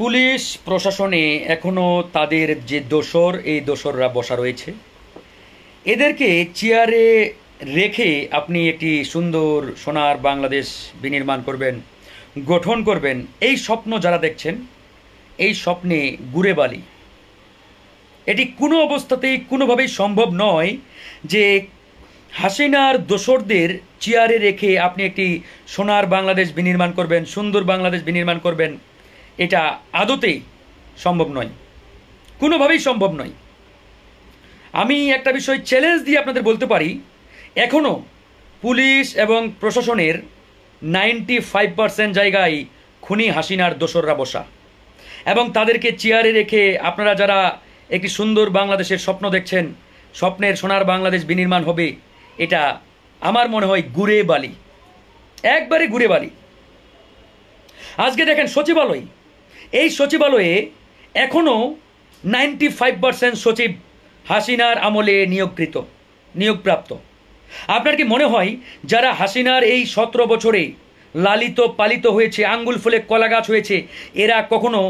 police প্রশাসনে এখনও তাদের যে দোসর এই দোসররা বসা রয়েছে এদেরকে চেয়ারে রেখে আপনি একটি সুন্দর সোনার বাংলাদেশ বিনির্মাণ করবেন গঠন করবেন এই স্বপ্ন যারা দেখছেন এই স্বপ্নে গুড়ে বালি এটি কোনো অবস্থাতেই কোনোভাবেই সম্ভব নয় যে হাসিনার দোসরদের চেয়ারে রেখে আপনি একটি সোনার বাংলাদেশ বিনির্মাণ করবেন সুন্দর বাংলাদেশ বিনির্মাণ করবেন এটা আদতে সম্ভব নয় কোনোভাবেই সম্ভব নয় আমি একটা বিষয় চ্যালেঞ্জ দিয়ে আপনাদের বলতে পারি এখনও পুলিশ এবং প্রশাসনের নাইনটি ফাইভ পার্সেন্ট জায়গায় খুনি হাসিনার দোসররা বসা এবং তাদেরকে চেয়ারে রেখে আপনারা যারা একটি সুন্দর বাংলাদেশের স্বপ্ন দেখছেন স্বপ্নের সোনার বাংলাদেশ বিনির্মাণ হবে এটা আমার মনে হয় গুরে বালি একবারে ঘুরে বালি আজকে দেখেন সচিবালয় এই সচিবালয়ে এখনও নাইনটি ফাইভ পার্সেন্ট সচিব হাসিনার আমলে নিয়োগকৃত নিয়োগপ্রাপ্ত আপনার কি মনে হয় যারা হাসিনার এই সতেরো বছরে লালিত পালিত হয়েছে আঙ্গুল ফুলে কলা গাছ হয়েছে এরা কখনো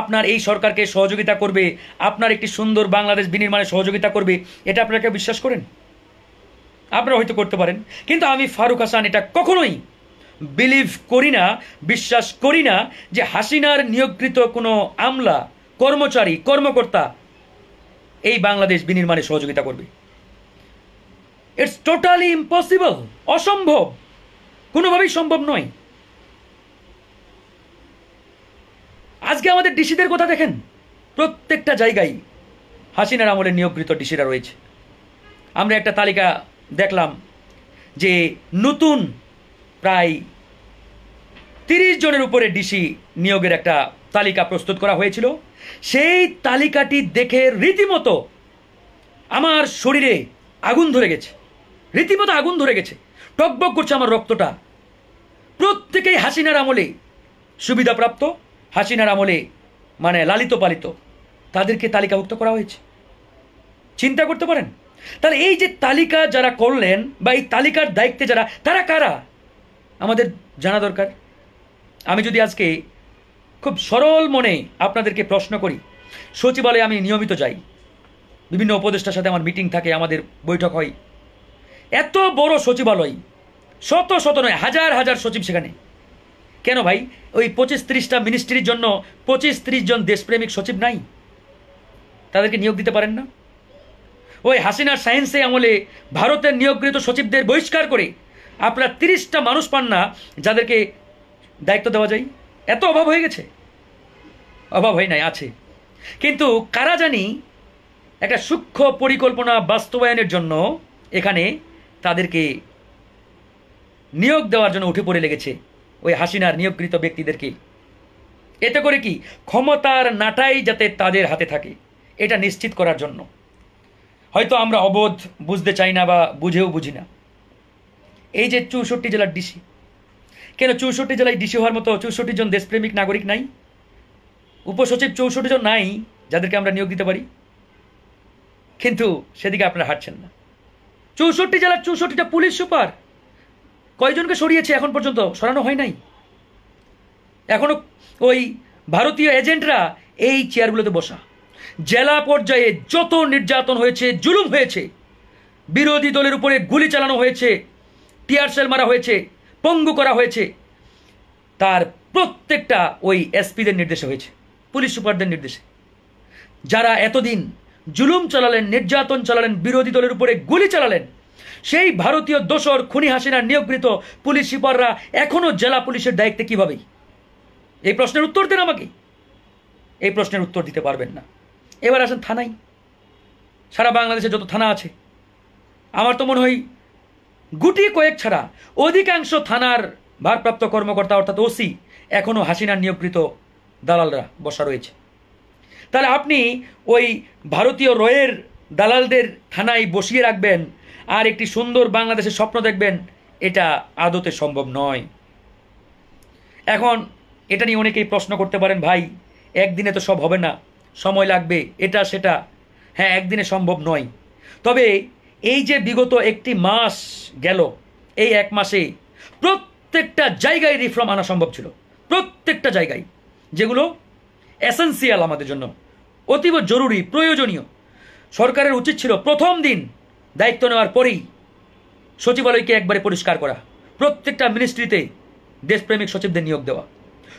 আপনার এই সরকারকে সহযোগিতা করবে আপনার একটি সুন্দর বাংলাদেশ বিনির্মাণে সহযোগিতা করবে এটা আপনাকে বিশ্বাস করেন আপনারা হয়তো করতে পারেন কিন্তু আমি ফারুক হাসান এটা কখনোই বিলিভ করি না বিশ্বাস করি না যে হাসিনার নিয়োগকৃত কোনো আমলা কর্মচারী কর্মকর্তা এই বাংলাদেশ বিনির্মাণে সহযোগিতা করবে ইটস টোটালি ইম্পসিবল অসম্ভব কোনোভাবেই সম্ভব নয় আজকে আমাদের ডিসিদের কথা দেখেন প্রত্যেকটা জায়গায় হাসিনার আমলে নিয়োগকৃত ডিসিরা রয়েছে আমরা একটা তালিকা দেখলাম যে নতুন প্রায় তিরিশ জনের উপরে ডিসি নিয়োগের একটা তালিকা প্রস্তুত করা হয়েছিল সেই তালিকাটি দেখে রীতিমতো আমার শরীরে আগুন ধরে গেছে রীতিমতো আগুন ধরে গেছে টকবক করছে আমার রক্তটা প্রত্যেকেই হাসিনার আমলে সুবিধাপ্রাপ্ত হাসিনার আমলে মানে লালিত পালিত তাদেরকে তালিকাভুক্ত করা হয়েছে চিন্তা করতে পারেন তাহলে এই যে তালিকা যারা করলেন বা এই তালিকার দায়িত্বে যারা তারা কারা আমাদের জানা দরকার আমি যদি আজকে খুব সরল মনে আপনাদেরকে প্রশ্ন করি সচিবালয়ে আমি নিয়মিত যাই বিভিন্ন উপদেষ্টার সাথে আমার মিটিং থাকে আমাদের বৈঠক হয় এত বড় সচিবালয় শত শত নয় হাজার হাজার সচিব সেখানে কেন ভাই ওই পঁচিশ ত্রিশটা মিনিস্ট্রির জন্য পঁচিশ ত্রিশ জন দেশপ্রেমিক সচিব নাই তাদেরকে নিয়োগ দিতে পারেন না ওই হাসিনার সায়েন্সে আমলে ভারতের নিয়োগকৃত সচিবদের বহিষ্কার করে আপনার তিরিশটা মানুষ পান না যাদেরকে দায়িত্ব দেওয়া যায় এত অভাব হয়ে গেছে অভাব হয় নাই আছে কিন্তু কারা জানি একটা সূক্ষ্ম পরিকল্পনা বাস্তবায়নের জন্য এখানে তাদেরকে নিয়োগ দেওয়ার জন্য উঠে পড়ে লেগেছে ওই হাসিনার নিয়োগকৃত ব্যক্তিদেরকে এতে করে কি ক্ষমতার নাটাই যাতে তাদের হাতে থাকে এটা নিশ্চিত করার জন্য হয়তো আমরা অবোধ বুঝতে চাই না বা বুঝেও বুঝি না এই যে চৌষট্টি জেলার ডিসি কেন চৌষট্টি জেলায় ডিসি হওয়ার মতো চৌষট্টি জন দেশপ্রেমিক নাগরিক নাই উপসচিব চৌষট্টি জন নাই যাদেরকে আমরা নিয়োগ দিতে পারি কিন্তু সেদিকে আপনারা হাঁটছেন না চৌষট্টি জেলার চৌষট্টিটা পুলিশ সুপার কয়জনকে সরিয়েছে এখন পর্যন্ত সরানো হয় নাই এখনও ওই ভারতীয় এজেন্টরা এই চেয়ারগুলোতে বসা জেলা পর্যায়ে যত নির্যাতন হয়েছে জুলুম হয়েছে বিরোধী দলের উপরে গুলি চালানো হয়েছে টিয়ারশেল মারা হয়েছে পঙ্গু করা হয়েছে তার প্রত্যেকটা ওই এসপিদের নির্দেশে হয়েছে পুলিশ সুপারদের নির্দেশে যারা এতদিন জুলুম চালালেন নির্যাতন চালালেন বিরোধী দলের উপরে গুলি চালালেন সেই ভারতীয় দোসর খুনি হাসিনার নিয়োগকৃত পুলিশ সুপাররা এখনও জেলা পুলিশের দায়িত্বে কীভাবেই এই প্রশ্নের উত্তর দেন আমাকে এই প্রশ্নের উত্তর দিতে পারবেন না এবার আসেন থানায় সারা বাংলাদেশে যত থানা আছে আমার তো মনে হয় গুটি কয়েক ছাড়া অধিকাংশ থানার ভারপ্রাপ্ত কর্মকর্তা অর্থাৎ ওসি এখনও হাসিনার নিয়োগকৃত দালালরা বসা রয়েছে তাহলে আপনি ওই ভারতীয় রয়ের দালালদের থানায় বসিয়ে রাখবেন আর একটি সুন্দর বাংলাদেশের স্বপ্ন দেখবেন এটা আদতে সম্ভব নয় এখন এটা নিয়ে অনেকেই প্রশ্ন করতে পারেন ভাই একদিনে তো সব হবে না সময় লাগবে এটা সেটা হ্যাঁ একদিনে সম্ভব নয় তবে এই যে বিগত একটি মাস গেল এই এক মাসেই প্রত্যেকটা জায়গায় রিফর্ম আনা সম্ভব ছিল প্রত্যেকটা জায়গায় যেগুলো এসেন্সিয়াল আমাদের জন্য অতীব জরুরি প্রয়োজনীয় সরকারের উচিত ছিল প্রথম দিন দায়িত্ব নেওয়ার পরেই সচিবালয়কে একবারে পরিষ্কার করা প্রত্যেকটা মিনিস্ট্রিতে দেশপ্রেমিক সচিবদের নিয়োগ দেওয়া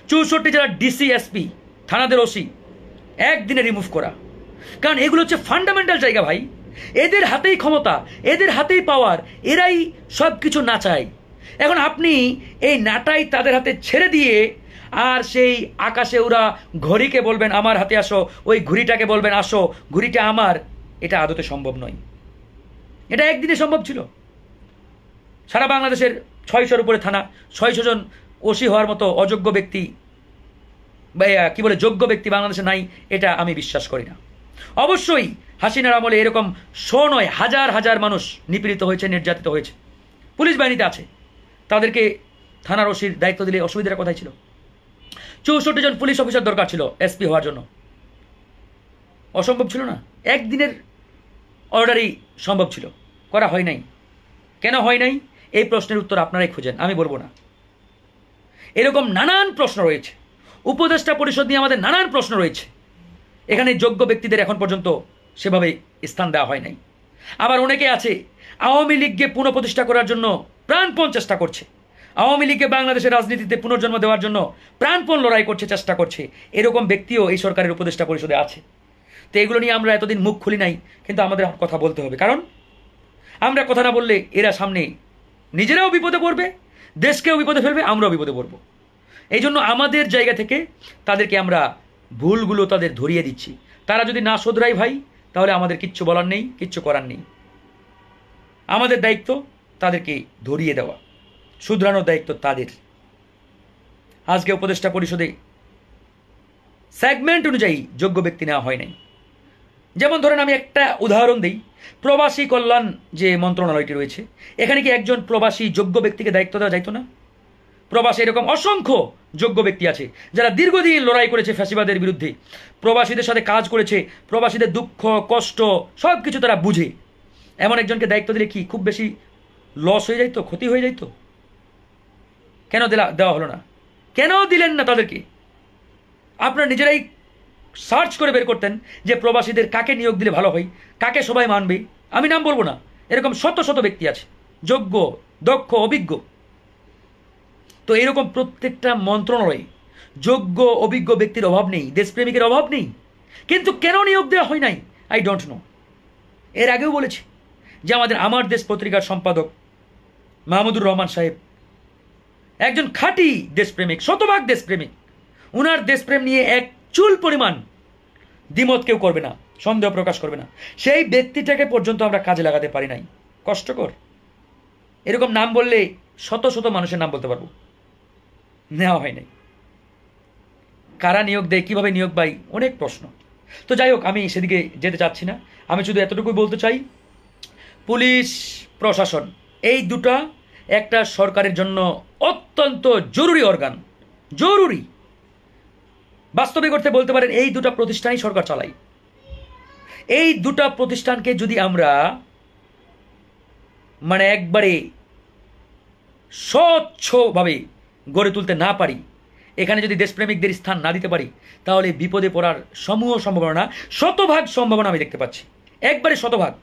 চৌষট্টি জেলার ডিসি এসপি থানাদের ওসি একদিনে রিমুভ করা কারণ এগুলো হচ্ছে ফান্ডামেন্টাল জায়গা ভাই এদের হাতেই ক্ষমতা এদের হাতেই পাওয়ার এরাই সব কিছু নাচায় এখন আপনি এই নাটাই তাদের হাতে ছেড়ে দিয়ে আর সেই আকাশে ওরা ঘড়িকে বলবেন আমার হাতে আসো ওই ঘুড়িটাকে বলবেন আসো ঘুড়িটা আমার এটা আদতে সম্ভব নয় এটা একদিনে সম্ভব ছিল সারা বাংলাদেশের ছয়শোর উপরে থানা ছয়শো জন ওসি হওয়ার মতো অযোগ্য ব্যক্তি বা কি বলে যোগ্য ব্যক্তি বাংলাদেশে নাই এটা আমি বিশ্বাস করি না অবশ্যই হাসিনার আমলে এরকম শো নয় হাজার হাজার মানুষ নিপীড়িত হয়েছে নির্যাতিত হয়েছে পুলিশ বাহিনীতে আছে তাদেরকে থানার ওসির দায়িত্ব দিলে অসুবিধার কথাই ছিল চৌষট্টি জন পুলিশ অফিসার দরকার ছিল এসপি হওয়ার জন্য অসম্ভব ছিল না একদিনের অর্ডারই সম্ভব ছিল করা হয় নাই কেন হয় নাই এই প্রশ্নের উত্তর আপনারাই খুঁজেন আমি বলবো না এরকম নানান প্রশ্ন রয়েছে উপদেষ্টা পরিষদ নিয়ে আমাদের নানান প্রশ্ন রয়েছে এখানে যোগ্য ব্যক্তিদের এখন পর্যন্ত সেভাবে স্থান দেওয়া হয় নাই আবার অনেকে আছে আওয়ামী লীগকে পুনঃপ্রতিষ্ঠা করার জন্য প্রাণপণ চেষ্টা করছে আওয়ামী লীগকে বাংলাদেশের রাজনীতিতে পুনর্জন্ম দেওয়ার জন্য প্রাণপণ লড়াই করছে চেষ্টা করছে এরকম ব্যক্তিও এই সরকারের উপদেষ্টা পরিষদে আছে তো এগুলো নিয়ে আমরা এতদিন মুখ খুলি নাই কিন্তু আমাদের কথা বলতে হবে কারণ আমরা কথা না বললে এরা সামনে নিজেরাও বিপদে পড়বে দেশকেও বিপদে ফেলবে আমরাও বিপদে পড়ব এই জন্য আমাদের জায়গা থেকে তাদেরকে আমরা ভুলগুলো তাদের ধরিয়ে দিচ্ছি তারা যদি না শোধরায় ভাই তাহলে আমাদের কিচ্ছু বলার নেই কিচ্ছু করার নেই আমাদের দায়িত্ব তাদেরকে ধরিয়ে দেওয়া শুধরানোর দায়িত্ব তাদের আজকে উপদেষ্টা পরিষদে সেগমেন্ট অনুযায়ী যোগ্য ব্যক্তি নেওয়া হয় নাই যেমন ধরেন আমি একটা উদাহরণ দিই প্রবাসী কল্যাণ যে মন্ত্রণালয়টি রয়েছে এখানে কি একজন প্রবাসী যোগ্য ব্যক্তিকে দায়িত্ব দেওয়া যাইতো না প্রবাসে এরকম অসংখ্য যোগ্য ব্যক্তি আছে যারা দীর্ঘদিন লড়াই করেছে ফ্যাসিবাদের বিরুদ্ধে প্রবাসীদের সাথে কাজ করেছে প্রবাসীদের দুঃখ কষ্ট সব কিছু তারা বুঝে এমন একজনকে দায়িত্ব দিলে কি খুব বেশি লস হয়ে যাইতো ক্ষতি হয়ে যাইতো কেন দিলা দেওয়া হলো না কেন দিলেন না তাদেরকে আপনারা নিজেরাই সার্চ করে বের করতেন যে প্রবাসীদের কাকে নিয়োগ দিলে ভালো হয় কাকে সবাই মানবে আমি নাম বলবো না এরকম শত শত ব্যক্তি আছে যোগ্য দক্ষ অভিজ্ঞ তো এরকম প্রত্যেকটা মন্ত্রণালয়ে যোগ্য অভিজ্ঞ ব্যক্তির অভাব নেই দেশপ্রেমিকের অভাব নেই কিন্তু কেন নিয়োগ দেওয়া হয় নাই আই ডোন্ট নো এর আগেও বলেছি যে আমাদের আমার দেশ পত্রিকার সম্পাদক মাহমুদুর রহমান সাহেব একজন খাঁটি দেশপ্রেমিক শতভাগ দেশপ্রেমিক উনার দেশপ্রেম নিয়ে এক চুল পরিমাণ দ্বিমত কেউ করবে না সন্দেহ প্রকাশ করবে না সেই ব্যক্তিটাকে পর্যন্ত আমরা কাজে লাগাতে পারি নাই কষ্টকর এরকম নাম বললে শত শত মানুষের নাম বলতে পারবো নেওয়া হয় নাই কারা নিয়োগ দেয় কীভাবে নিয়োগ পাই অনেক প্রশ্ন তো যাই হোক আমি সেদিকে যেতে চাচ্ছি না আমি শুধু এতটুকুই বলতে চাই পুলিশ প্রশাসন এই দুটা একটা সরকারের জন্য অত্যন্ত জরুরি অর্গান জরুরি বাস্তবে করতে বলতে পারেন এই দুটা প্রতিষ্ঠানই সরকার চালাই এই দুটা প্রতিষ্ঠানকে যদি আমরা মানে একবারে স্বচ্ছভাবে গড়ে তুলতে না পারি এখানে যদি দেশপ্রেমিকদের স্থান না দিতে পারি তাহলে বিপদে পড়ার সমূহ সম্ভাবনা শতভাগ সম্ভাবনা আমি দেখতে পাচ্ছি একবারে শতভাগ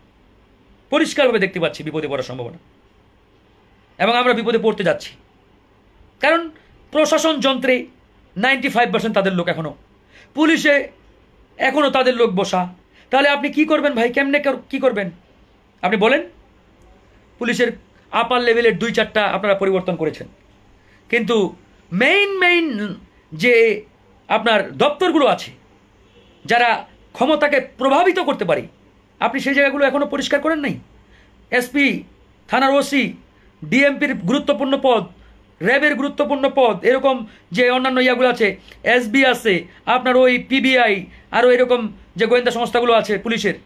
পরিষ্কারভাবে দেখতে পাচ্ছি বিপদে পড়ার সম্ভাবনা এবং আমরা বিপদে পড়তে যাচ্ছি কারণ প্রশাসন যন্ত্রে নাইনটি ফাইভ পার্সেন্ট তাদের লোক এখনও পুলিশে এখনও তাদের লোক বসা তাহলে আপনি কি করবেন ভাই কেমনে কি করবেন আপনি বলেন পুলিশের আপার লেভেলের দুই চারটা আপনারা পরিবর্তন করেছেন কিন্তু মেইন মেইন যে আপনার দপ্তরগুলো আছে যারা ক্ষমতাকে প্রভাবিত করতে পারে আপনি সেই জায়গাগুলো এখনও পরিষ্কার করেন নাই এসপি থানার ওসি ডিএমপির গুরুত্বপূর্ণ পদ র্যাবের গুরুত্বপূর্ণ পদ এরকম যে অন্যান্য ইয়াগুলো আছে এসবি আছে আপনার ওই পিবিআই আরও এরকম যে গোয়েন্দা সংস্থাগুলো আছে পুলিশের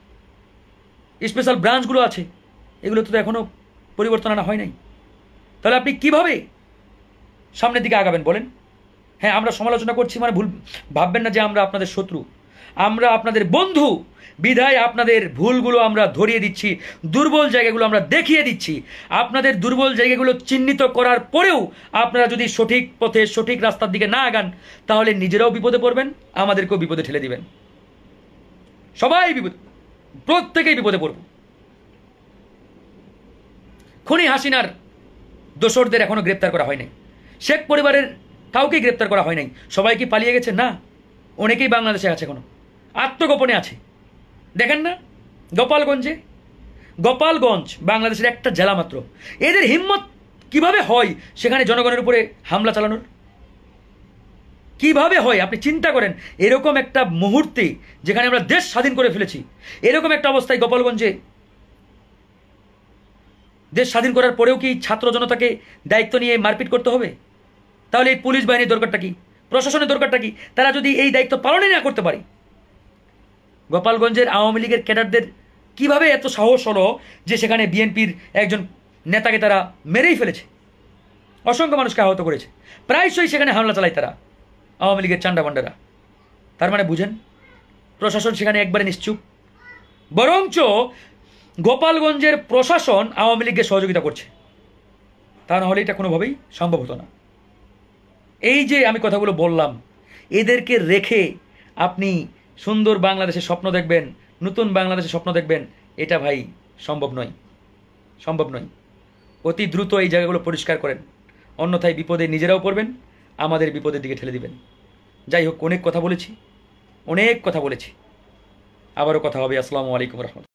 স্পেশাল ব্রাঞ্চগুলো আছে এগুলো তো এখনও পরিবর্তন আনা হয় নাই তাহলে আপনি কীভাবে সামনের দিকে আগাবেন বলেন হ্যাঁ আমরা সমালোচনা করছি মানে ভুল ভাববেন না যে আমরা আপনাদের শত্রু আমরা আপনাদের বন্ধু বিধায় আপনাদের ভুলগুলো আমরা ধরিয়ে দিচ্ছি দুর্বল জায়গাগুলো আমরা দেখিয়ে দিচ্ছি আপনাদের দুর্বল জায়গাগুলো চিহ্নিত করার পরেও আপনারা যদি সঠিক পথে সঠিক রাস্তার দিকে না আগান তাহলে নিজেরাও বিপদে পড়বেন আমাদেরকেও বিপদে ঠেলে দিবেন সবাই বিপদ প্রত্যেকেই বিপদে পড়ব খুনি হাসিনার দোসরদের এখনও গ্রেপ্তার করা হয়নি শেখ পরিবারের কাউকেই গ্রেপ্তার করা হয় নাই সবাই কি পালিয়ে গেছে না অনেকেই বাংলাদেশে আছে কোনো আত্মগোপনে আছে দেখেন না গোপালগঞ্জে গোপালগঞ্জ বাংলাদেশের একটা জেলা মাত্র এদের হিম্মত কিভাবে হয় সেখানে জনগণের উপরে হামলা চালানোর কিভাবে হয় আপনি চিন্তা করেন এরকম একটা মুহূর্তে যেখানে আমরা দেশ স্বাধীন করে ফেলেছি এরকম একটা অবস্থায় গোপালগঞ্জে দেশ স্বাধীন করার পরেও কি ছাত্র জনতাকে দায়িত্ব নিয়ে মারপিট করতে হবে তাহলে এই পুলিশ বাহিনীর দরকারটা কি প্রশাসনের দরকারটা কি তারা যদি এই দায়িত্ব পালনই না করতে পারে গোপালগঞ্জের আওয়ামী লীগের ক্যাডারদের কিভাবে এত সাহস হলো যে সেখানে বিএনপির একজন নেতাকে তারা মেরেই ফেলেছে অসংখ্য মানুষকে আহত করেছে প্রায়শই সেখানে হামলা চালায় তারা আওয়ামী লীগের চান্ডাবান্ডারা তার মানে বুঝেন প্রশাসন সেখানে একবারে নিশ্চুপ বরঞ্চ গোপালগঞ্জের প্রশাসন আওয়ামী লীগকে সহযোগিতা করছে তা না হলে এটা কোনোভাবেই সম্ভব হতো না এই যে আমি কথাগুলো বললাম এদেরকে রেখে আপনি সুন্দর বাংলাদেশে স্বপ্ন দেখবেন নতুন বাংলাদেশে স্বপ্ন দেখবেন এটা ভাই সম্ভব নয় সম্ভব নয় অতি দ্রুত এই জায়গাগুলো পরিষ্কার করেন অন্যথায় বিপদে নিজেরাও পড়বেন আমাদের বিপদের দিকে ঠেলে দিবেন যাই হোক অনেক কথা বলেছি অনেক কথা বলেছি আবারও কথা হবে আসসালামু আলাইকুম রহমতুল